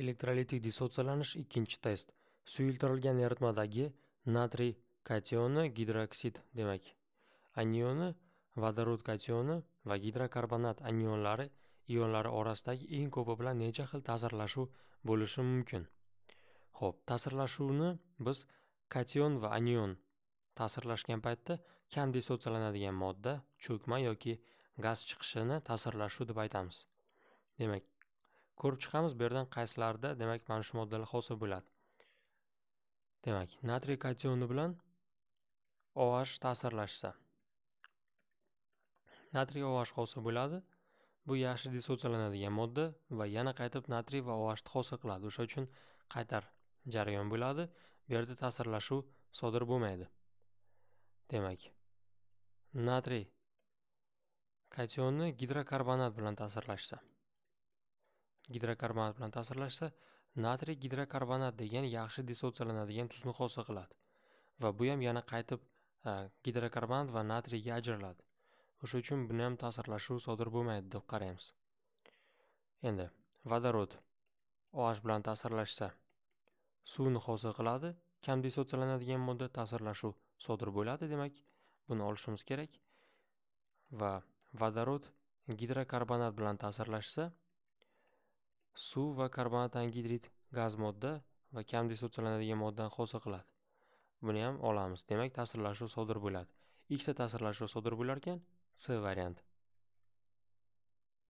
elektrolitik dissotsialanish ikkinchi test suyultirilgan eritmadagi natriy kationi gidroksid demak anioni vodorod kationi va gidrokarbonat anionlari ionlari orasidagi eng ko'pi bilan necha xil ta'sirlashuv bo'lishi mumkin ho'p ta'sirlashuvni biz kation va anion ta'sirlashgan paytda kam dissotsialanadigan modda cho'kma yoki gaz chiqishini ta'sirlashuv deb aytamiz demak ko'rib chiqamiz bu yerdan qaysilarida demak mana shu moddalar hosil bo'ladi demak natriy kationi bilan oh ta'sirlashsa natriy oh hosil bo'ladi bu yaxshi dissotsiyalanadigan modda va yana qaytib natriy va oh hosil qiladi o'sha uchun qaytar jarayon bo'ladi bu yerda ta'sirlashuv sodir bo'lmaydi demak natriy kationni gidrokarbonat bilan ta'sirlashsa gidrokarbonat bilan ta'sirlashsa natriy gidrokarbonat degan yaxshi dissotsiyalanadigan tuzni hosil qiladi va bu ham yana qaytib e, gidrokarbonat va natriyga ajraladi o'sha uchun buni ham ta'sirlashuv sodir bo'lmaydi deb qaraymiz endi vodorod oh bilan ta'sirlashsa suvni hosil qiladi kam dissotsiyalanadigan modda ta'sirlashuv sodir bo'ladi demak buni olishimiz kerak va vodorod gidrokarbonat bilan ta'sirlashsa suv va karbonat angidrid gaz modda va kam dissotsiyalanadigan moddani hosil qiladi buni ham olamiz demak ta'sirlashuv sodir bo'ladi ikkita ta'sirlashuv sodir bo'larkan c variant